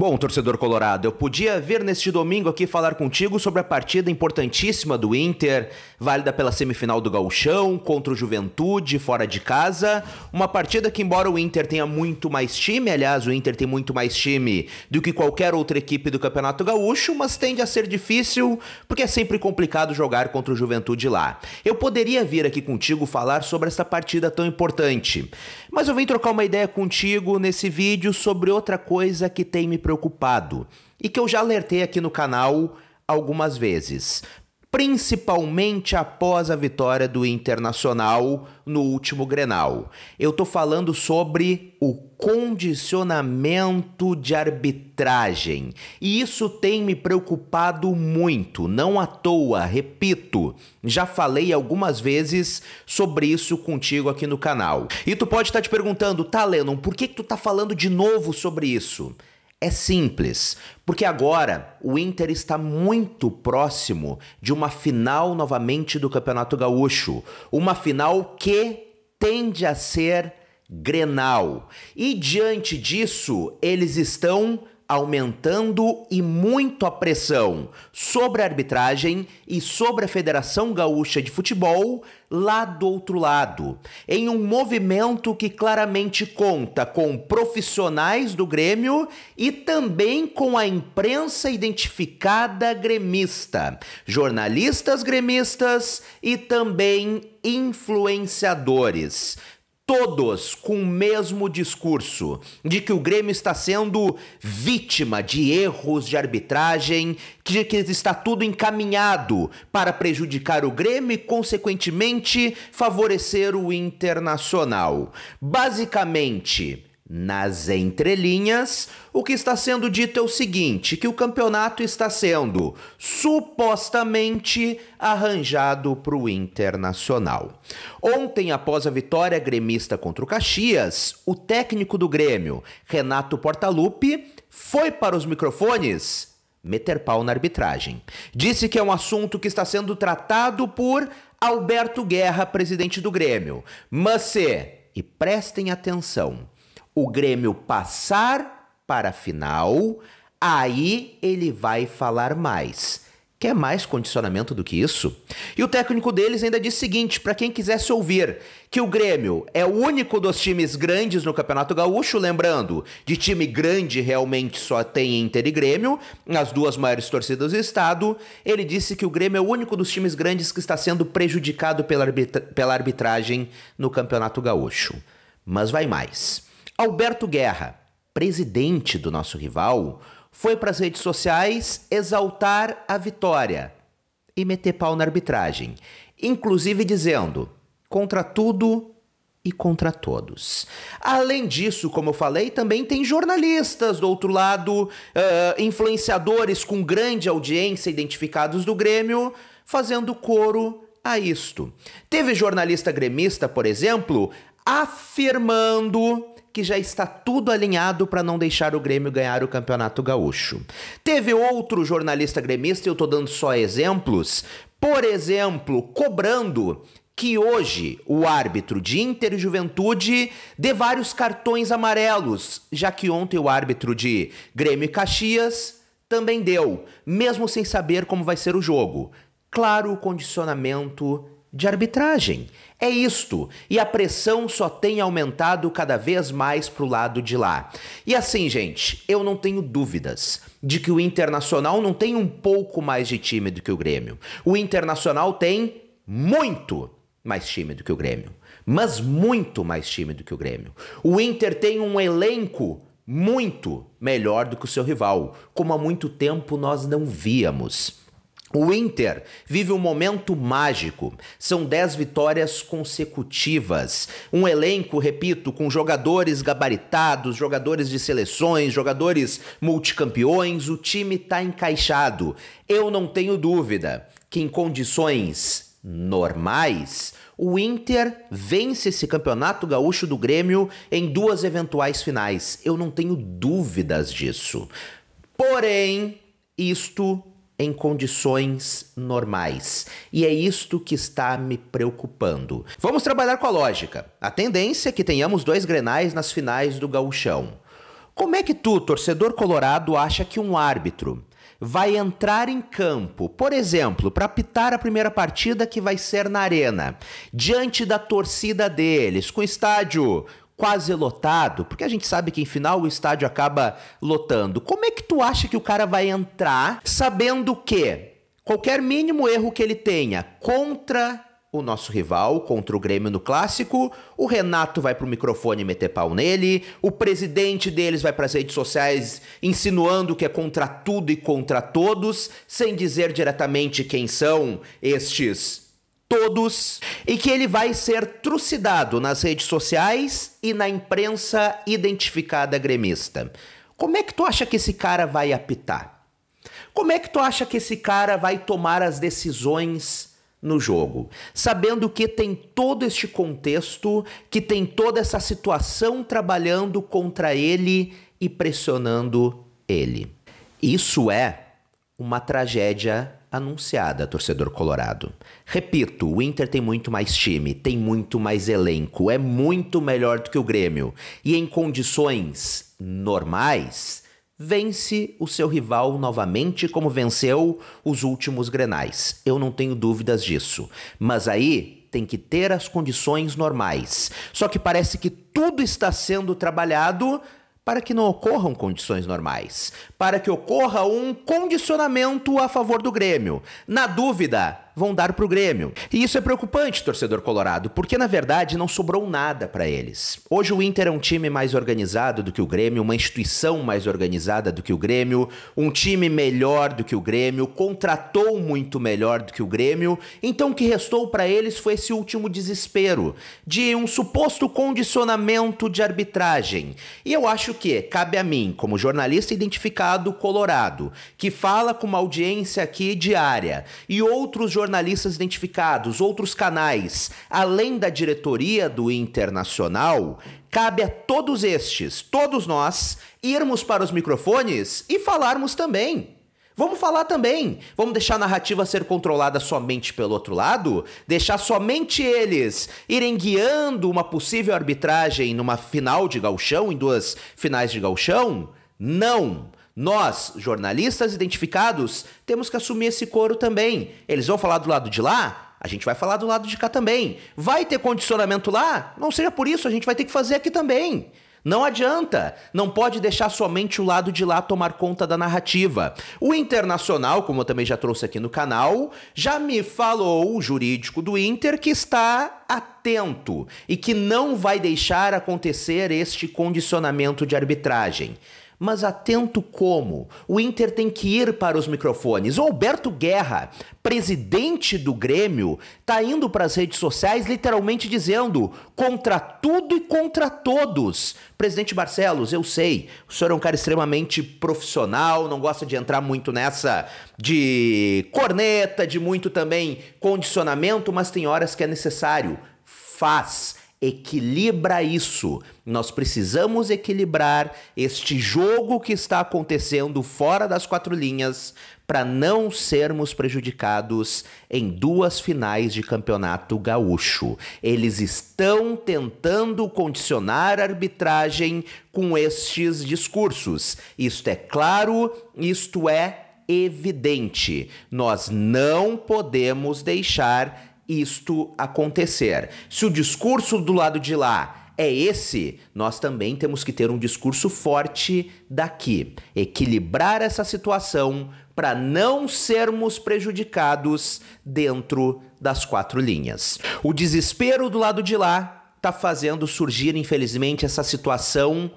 Bom, torcedor colorado, eu podia vir neste domingo aqui falar contigo sobre a partida importantíssima do Inter, válida pela semifinal do Gauchão, contra o Juventude, fora de casa. Uma partida que, embora o Inter tenha muito mais time, aliás, o Inter tem muito mais time do que qualquer outra equipe do Campeonato Gaúcho, mas tende a ser difícil porque é sempre complicado jogar contra o Juventude lá. Eu poderia vir aqui contigo falar sobre essa partida tão importante, mas eu vim trocar uma ideia contigo nesse vídeo sobre outra coisa que tem me preocupado preocupado e que eu já alertei aqui no canal algumas vezes, principalmente após a vitória do Internacional no último Grenal. Eu tô falando sobre o condicionamento de arbitragem. E isso tem me preocupado muito, não à toa, repito. Já falei algumas vezes sobre isso contigo aqui no canal. E tu pode estar tá te perguntando, tá, Lennon, por que, que tu tá falando de novo sobre isso? É simples, porque agora o Inter está muito próximo de uma final novamente do Campeonato Gaúcho. Uma final que tende a ser grenal. E diante disso, eles estão aumentando e muito a pressão sobre a arbitragem e sobre a Federação Gaúcha de Futebol lá do outro lado, em um movimento que claramente conta com profissionais do Grêmio e também com a imprensa identificada gremista, jornalistas gremistas e também influenciadores todos com o mesmo discurso de que o Grêmio está sendo vítima de erros de arbitragem, de que está tudo encaminhado para prejudicar o Grêmio e, consequentemente, favorecer o Internacional. Basicamente, nas entrelinhas, o que está sendo dito é o seguinte: que o campeonato está sendo supostamente arranjado para o Internacional. Ontem, após a vitória gremista contra o Caxias, o técnico do Grêmio, Renato Portaluppi, foi para os microfones meter pau na arbitragem. Disse que é um assunto que está sendo tratado por Alberto Guerra, presidente do Grêmio. Mas se, e prestem atenção, o Grêmio passar para a final, aí ele vai falar mais. Quer mais condicionamento do que isso? E o técnico deles ainda disse o seguinte, para quem quisesse ouvir, que o Grêmio é o único dos times grandes no Campeonato Gaúcho, lembrando, de time grande realmente só tem Inter e Grêmio, as duas maiores torcidas do estado. Ele disse que o Grêmio é o único dos times grandes que está sendo prejudicado pela, arbitra pela arbitragem no Campeonato Gaúcho. Mas vai mais. Alberto Guerra, presidente do nosso rival, foi para as redes sociais exaltar a vitória e meter pau na arbitragem, inclusive dizendo: contra tudo e contra todos. Além disso, como eu falei, também tem jornalistas do outro lado, uh, influenciadores com grande audiência identificados do Grêmio, fazendo coro a isto. Teve jornalista gremista, por exemplo, afirmando que já está tudo alinhado para não deixar o Grêmio ganhar o Campeonato Gaúcho. Teve outro jornalista gremista, eu estou dando só exemplos, por exemplo, cobrando que hoje o árbitro de Inter e Juventude dê vários cartões amarelos, já que ontem o árbitro de Grêmio e Caxias também deu, mesmo sem saber como vai ser o jogo. Claro, o condicionamento de arbitragem. É isto, e a pressão só tem aumentado cada vez mais pro lado de lá. E assim, gente, eu não tenho dúvidas de que o Internacional não tem um pouco mais de time do que o Grêmio. O Internacional tem muito mais time do que o Grêmio, mas muito mais time do que o Grêmio. O Inter tem um elenco muito melhor do que o seu rival, como há muito tempo nós não víamos. O Inter vive um momento mágico. São 10 vitórias consecutivas. Um elenco, repito, com jogadores gabaritados, jogadores de seleções, jogadores multicampeões. O time está encaixado. Eu não tenho dúvida que em condições normais, o Inter vence esse campeonato gaúcho do Grêmio em duas eventuais finais. Eu não tenho dúvidas disso. Porém, isto em condições normais. E é isto que está me preocupando. Vamos trabalhar com a lógica. A tendência é que tenhamos dois grenais nas finais do gauchão. Como é que tu, torcedor colorado, acha que um árbitro vai entrar em campo, por exemplo, para apitar a primeira partida que vai ser na arena, diante da torcida deles, com estádio quase lotado, porque a gente sabe que em final o estádio acaba lotando. Como é que tu acha que o cara vai entrar sabendo que qualquer mínimo erro que ele tenha contra o nosso rival contra o Grêmio no clássico, o Renato vai pro microfone meter pau nele, o presidente deles vai para as redes sociais insinuando que é contra tudo e contra todos, sem dizer diretamente quem são estes todos e que ele vai ser trucidado nas redes sociais e na imprensa identificada gremista. Como é que tu acha que esse cara vai apitar? Como é que tu acha que esse cara vai tomar as decisões no jogo, sabendo que tem todo este contexto, que tem toda essa situação trabalhando contra ele e pressionando ele. Isso é uma tragédia anunciada, torcedor colorado. Repito, o Inter tem muito mais time, tem muito mais elenco, é muito melhor do que o Grêmio. E em condições normais, vence o seu rival novamente como venceu os últimos grenais. Eu não tenho dúvidas disso. Mas aí tem que ter as condições normais. Só que parece que tudo está sendo trabalhado para que não ocorram condições normais, para que ocorra um condicionamento a favor do Grêmio. Na dúvida, vão dar para o Grêmio. E isso é preocupante, torcedor colorado, porque na verdade não sobrou nada para eles. Hoje o Inter é um time mais organizado do que o Grêmio, uma instituição mais organizada do que o Grêmio, um time melhor do que o Grêmio, contratou muito melhor do que o Grêmio. Então o que restou para eles foi esse último desespero de um suposto condicionamento de arbitragem. E eu acho que cabe a mim, como jornalista identificado colorado, que fala com uma audiência aqui diária e outros jornalistas identificados, outros canais, além da diretoria do Internacional, cabe a todos estes, todos nós, irmos para os microfones e falarmos também. Vamos falar também. Vamos deixar a narrativa ser controlada somente pelo outro lado? Deixar somente eles irem guiando uma possível arbitragem numa final de galchão, em duas finais de galchão? Não! Nós, jornalistas identificados, temos que assumir esse coro também. Eles vão falar do lado de lá? A gente vai falar do lado de cá também. Vai ter condicionamento lá? Não seja por isso, a gente vai ter que fazer aqui também. Não adianta, não pode deixar somente o lado de lá tomar conta da narrativa. O Internacional, como eu também já trouxe aqui no canal, já me falou, o jurídico do Inter, que está atento e que não vai deixar acontecer este condicionamento de arbitragem. Mas atento como? O Inter tem que ir para os microfones. O Alberto Guerra, presidente do Grêmio, tá indo para as redes sociais literalmente dizendo contra tudo e contra todos. Presidente Barcelos, eu sei, o senhor é um cara extremamente profissional, não gosta de entrar muito nessa de corneta, de muito também condicionamento, mas tem horas que é necessário. Faz equilibra isso. Nós precisamos equilibrar este jogo que está acontecendo fora das quatro linhas para não sermos prejudicados em duas finais de campeonato gaúcho. Eles estão tentando condicionar a arbitragem com estes discursos. Isto é claro, isto é evidente. Nós não podemos deixar isto acontecer. Se o discurso do lado de lá é esse, nós também temos que ter um discurso forte daqui. Equilibrar essa situação para não sermos prejudicados dentro das quatro linhas. O desespero do lado de lá está fazendo surgir, infelizmente, essa situação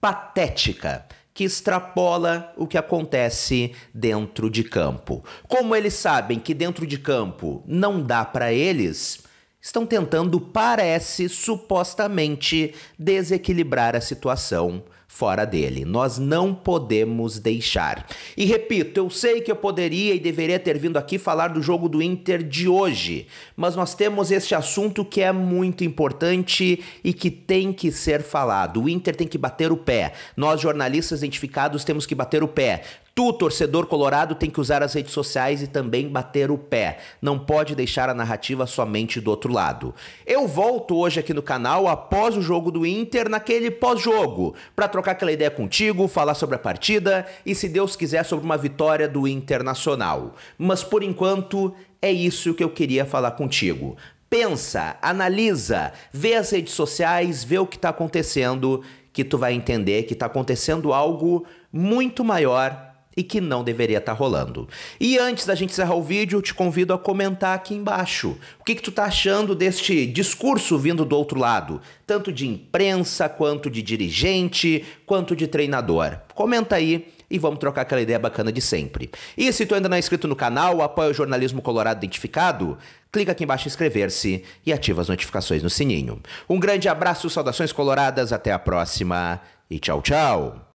patética que extrapola o que acontece dentro de campo. Como eles sabem que dentro de campo não dá para eles, estão tentando, parece, supostamente desequilibrar a situação fora dele. Nós não podemos deixar. E repito, eu sei que eu poderia e deveria ter vindo aqui falar do jogo do Inter de hoje, mas nós temos este assunto que é muito importante e que tem que ser falado. O Inter tem que bater o pé. Nós jornalistas identificados temos que bater o pé. Tu, torcedor colorado, tem que usar as redes sociais e também bater o pé. Não pode deixar a narrativa somente do outro lado. Eu volto hoje aqui no canal após o jogo do Inter, naquele pós-jogo, para trocar aquela ideia contigo, falar sobre a partida e, se Deus quiser, sobre uma vitória do Internacional. Mas por enquanto, é isso que eu queria falar contigo. Pensa, analisa, vê as redes sociais, vê o que está acontecendo, que tu vai entender que está acontecendo algo muito maior e que não deveria estar tá rolando. E antes da gente encerrar o vídeo, eu te convido a comentar aqui embaixo. O que, que tu tá achando deste discurso vindo do outro lado? Tanto de imprensa, quanto de dirigente, quanto de treinador. Comenta aí e vamos trocar aquela ideia bacana de sempre. E se tu ainda não é inscrito no canal, apoia o Jornalismo Colorado Identificado, clica aqui embaixo em inscrever-se e ativa as notificações no sininho. Um grande abraço, saudações coloradas, até a próxima e tchau, tchau!